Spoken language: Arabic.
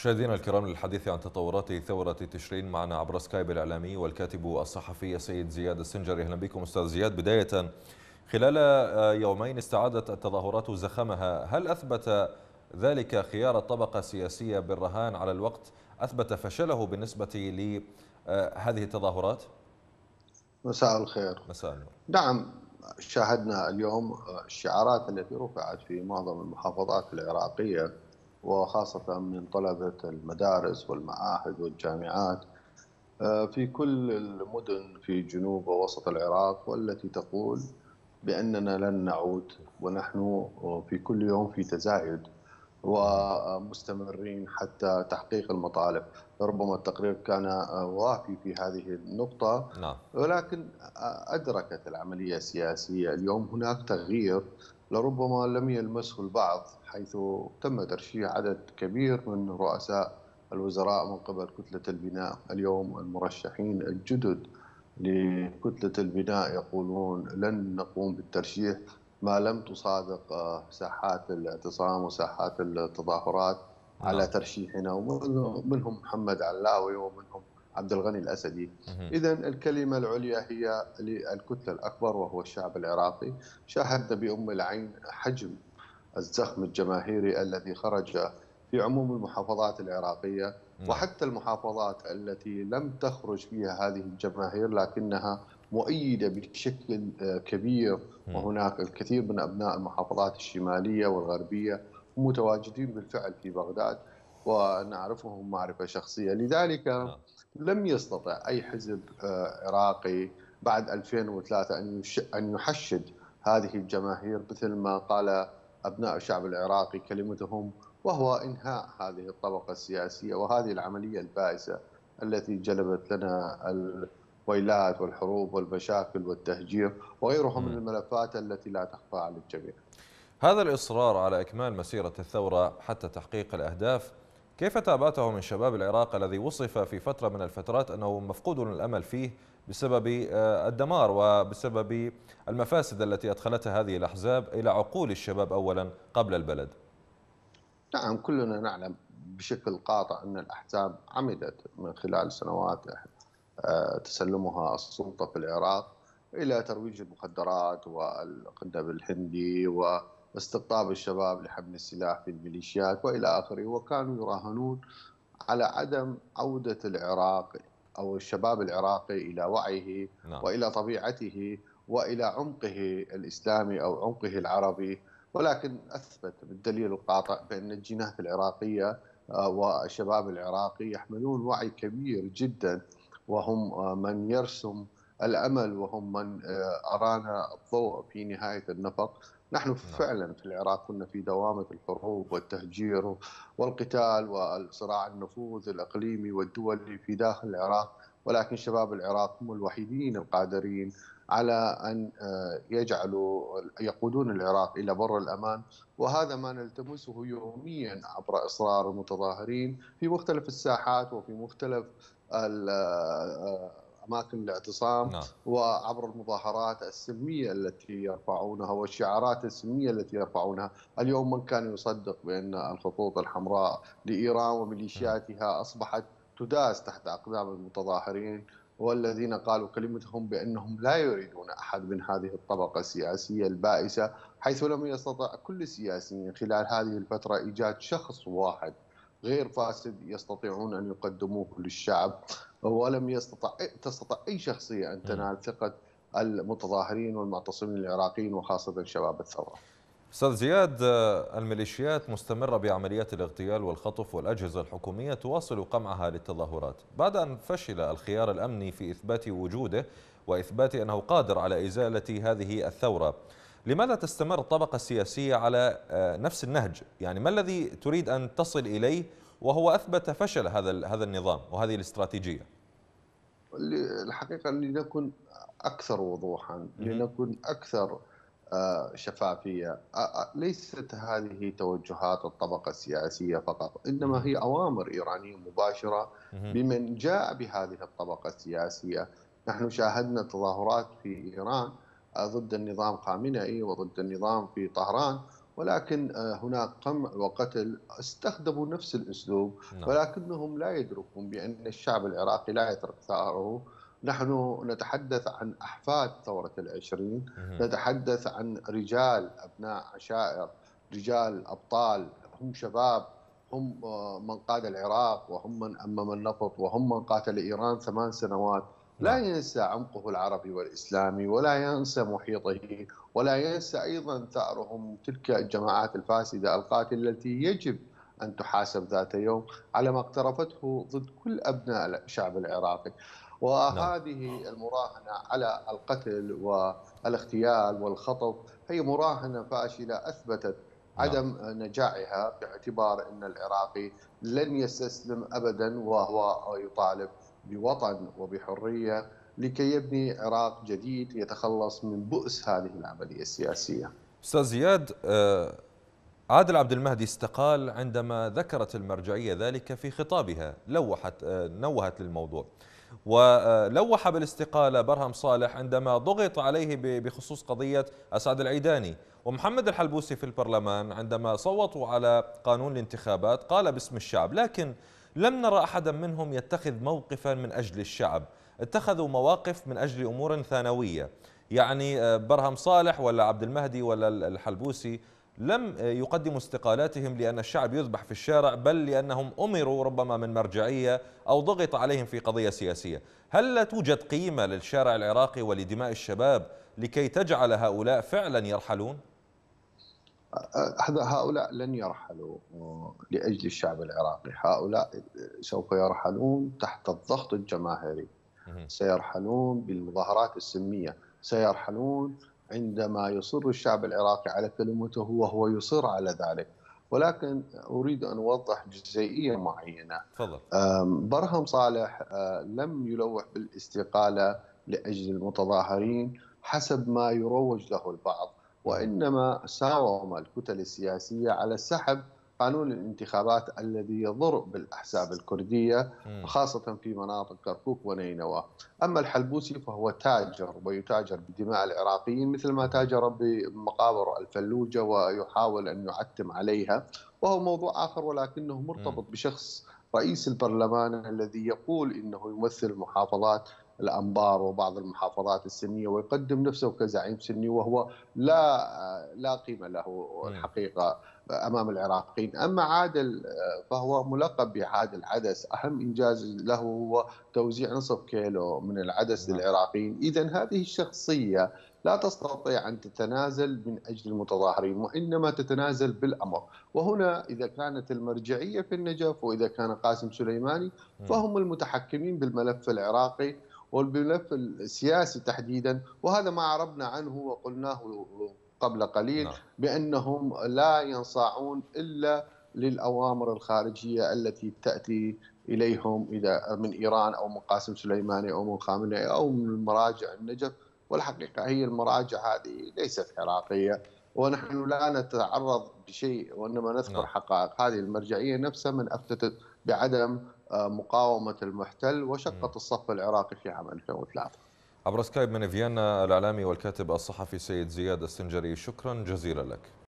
مشاهدينا الكرام للحديث عن تطورات ثورة تشرين معنا عبر سكايب الإعلامي والكاتب الصحفي سيد زياد السنجري أهلا بكم أستاذ زياد بداية خلال آه، يومين استعادت التظاهرات زخمها هل أثبت ذلك خيار الطبقة السياسية بالرهان على الوقت أثبت فشله بالنسبة لهذه آه، التظاهرات؟ مساء الخير مساء النور نعم شاهدنا اليوم آه، الشعارات التي رفعت في معظم المحافظات العراقية وخاصة من طلبة المدارس والمعاهد والجامعات آه، في كل المدن في جنوب ووسط العراق والتي تقول بأننا لن نعود ونحن آه، في كل يوم في تزايد ومستمرين حتى تحقيق المطالب ربما التقرير كان آه، وافي في هذه النقطة نعم. ولكن أدركت العملية السياسية اليوم هناك تغيير لربما لم يلمسه البعض حيث تم ترشيح عدد كبير من رؤساء الوزراء من قبل كتلة البناء اليوم المرشحين الجدد لكتلة البناء يقولون لن نقوم بالترشيح ما لم تصادق آه، ساحات الاعتصام وساحات التظاهرات نعم. على ترشيحنا ومنهم محمد علاوي ومنهم عبد الغني الاسدي اذا الكلمه العليا هي للكتله الاكبر وهو الشعب العراقي شاهدنا بام العين حجم الزخم الجماهيري الذي خرج في عموم المحافظات العراقيه وحتى المحافظات التي لم تخرج فيها هذه الجماهير لكنها مؤيده بشكل آه، كبير وهناك الكثير من ابناء المحافظات الشماليه والغربيه متواجدين بالفعل في بغداد ونعرفهم معرفه شخصيه لذلك نعم. لم يستطع أي حزب آه، عراقي بعد 2003 أن أن يحشد هذه الجماهير مثل ما قال أبناء الشعب العراقي كلمتهم وهو إنهاء هذه الطبقة السياسية وهذه العملية البائسة التي جلبت لنا الويلات والحروب والمشاكل والتهجير وغيرها من الملفات التي لا تخفى على الجميع هذا الإصرار على إكمال مسيرة الثورة حتى تحقيق الأهداف كيف تابعته من شباب العراق الذي وصف في فترة من الفترات أنه مفقود الأمل فيه بسبب آه، الدمار وبسبب المفاسد التي أدخلتها هذه الأحزاب إلى عقول الشباب أولا قبل البلد نعم كلنا نعلم بشكل قاطع أن الأحزاب عمدت من خلال سنوات آه، تسلمها السلطة في العراق إلى ترويج المخدرات والقنب الهندي و استقطاب الشباب لحمل السلاح في الميليشيات والى اخره وكانوا يراهنون على عدم عوده العراق او الشباب العراقي الى وعيه نعم. والى طبيعته والى عمقه الاسلامي او عمقه العربي ولكن اثبت بالدليل القاطع بان الجينات العراقيه آه، والشباب العراقي يحملون وعي كبير جدا وهم آه، من يرسم الامل وهم من آه، ارانا الضوء في نهايه النفق نحن نعم. فعلا في العراق كنا في دوامة الحروب والتهجير والقتال والصراع النفوذ الإقليمي والدولي في داخل العراق ولكن شباب العراق هم الوحيدين القادرين على أن آه، يجعلوا يقودون العراق إلى بر الأمان وهذا ما نلتمسه يوميا عبر إصرار المتظاهرين في مختلف الساحات وفي مختلف آه، آه، اماكن الاعتصام نعم. وعبر المظاهرات السلميه التي يرفعونها والشعارات السلميه التي يرفعونها، اليوم من كان يصدق بان الخطوط الحمراء لايران وميليشياتها اصبحت تداس تحت اقدام المتظاهرين والذين قالوا كلمتهم بانهم لا يريدون احد من هذه الطبقه السياسيه البائسه حيث لم يستطع كل السياسيين خلال هذه الفتره ايجاد شخص واحد غير فاسد يستطيعون ان يقدموه للشعب ولم يستطع تستطع أي شخصية أن تنال ثقة المتظاهرين والمعتصمين العراقيين وخاصة شباب الثورة أستاذ زياد الميليشيات مستمرة بعمليات الاغتيال والخطف والأجهزة الحكومية تواصل قمعها للتظاهرات بعد أن فشل الخيار الأمني في إثبات وجوده وإثبات أنه قادر على إزالة هذه الثورة لماذا تستمر الطبقة السياسية على آه، نفس النهج؟ يعني ما الذي تريد أن تصل إليه وهو اثبت فشل هذا هذا النظام وهذه الاستراتيجيه الحقيقه لنكن اكثر وضوحا لنكن اكثر آه، شفافيه آه، آه، ليست هذه توجهات الطبقه السياسيه فقط انما هي اوامر ايرانيه مباشره بمن جاء بهذه الطبقه السياسيه نحن شاهدنا تظاهرات في ايران ضد النظام خامنئي وضد النظام في طهران ولكن آه، هناك قمع وقتل استخدموا نفس الاسلوب نعم. ولكنهم لا يدركون بان الشعب العراقي لا يترك ثاره نحن نتحدث عن احفاد ثوره العشرين نتحدث عن رجال ابناء عشائر رجال ابطال هم شباب هم آه، من قاد العراق وهم من أمم النفط وهم من قاتل إيران ثمان سنوات لا نعم. ينسى عمقه العربي والإسلامي ولا ينسى محيطه ولا ينسى أيضا ثأرهم تلك الجماعات الفاسدة القاتلة التي يجب أن تحاسب ذات يوم على ما اقترفته ضد كل أبناء الشعب العراقي نعم. وهذه المراهنة على القتل والاغتيال والخطف هي مراهنة فاشلة أثبتت نعم. عدم نجاعها باعتبار أن العراقي لن يستسلم أبدا وهو يطالب بوطن وبحريه لكي يبني عراق جديد يتخلص من بؤس هذه العمليه السياسيه. استاذ زياد آه، عادل عبد المهدي استقال عندما ذكرت المرجعيه ذلك في خطابها، لوحت آه، نوهت للموضوع. ولوح بالاستقالة برهم صالح عندما ضغط عليه بخصوص قضية أسعد العيداني ومحمد الحلبوسي في البرلمان عندما صوتوا على قانون الانتخابات قال باسم الشعب لكن لم نرى أحدا منهم يتخذ موقفا من أجل الشعب اتخذوا مواقف من أجل أمور ثانوية يعني آه، برهم صالح ولا عبد المهدي ولا الحلبوسي لم آه، يقدموا استقالاتهم لأن الشعب يذبح في الشارع بل لأنهم أمروا ربما من مرجعية أو ضغط عليهم في قضية سياسية هل لا توجد قيمة للشارع العراقي ولدماء الشباب لكي تجعل هؤلاء فعلا يرحلون؟ هؤلاء لن يرحلوا آه، لاجل الشعب العراقي، هؤلاء سوف يرحلون تحت الضغط الجماهيري. سيرحلون بالمظاهرات السلميه، سيرحلون عندما يصر الشعب العراقي على كلمته وهو يصر على ذلك. ولكن اريد ان اوضح جزئيه معينه. تفضل. برهم صالح آه، لم يلوح بالاستقاله لاجل المتظاهرين حسب ما يروج له البعض. وإنما ساوم الكتل السياسية على سحب قانون الانتخابات الذي يضر بالأحزاب الكردية خاصة في مناطق كركوك ونينوى أما الحلبوسي فهو تاجر ويتاجر بدماء العراقيين مثل ما تاجر بمقابر الفلوجة ويحاول أن يعتم عليها وهو موضوع آخر ولكنه مرتبط بشخص رئيس البرلمان الذي يقول انه يمثل محافظات الانبار وبعض المحافظات السنيه ويقدم نفسه كزعيم سني وهو لا لا قيمه له نعم. الحقيقه امام العراقيين، اما عادل فهو ملقب بعادل عدس، اهم انجاز له هو توزيع نصف كيلو من العدس نعم. للعراقيين، اذا هذه الشخصيه لا تستطيع ان تتنازل من اجل المتظاهرين وانما تتنازل بالامر، وهنا اذا كانت المرجعيه في النجف واذا كان قاسم سليماني نعم. فهم المتحكمين بالملف العراقي والملف السياسي تحديدا وهذا ما عربنا عنه وقلناه قبل قليل نعم. بانهم لا ينصاعون الا للاوامر الخارجيه التي تاتي اليهم اذا من ايران او من قاسم سليماني او من خامنئي او من مراجع النجف والحقيقه هي المراجع هذه ليست عراقيه ونحن لا نتعرض بشيء وانما نذكر نعم. حقائق هذه المرجعيه نفسها من افتتت بعدم آه، مقاومه المحتل وشقت الصف العراقي في عام 2003 عبر سكايب من فيينا الاعلامي والكاتب الصحفي سيد زياد السنجري شكرا جزيلا لك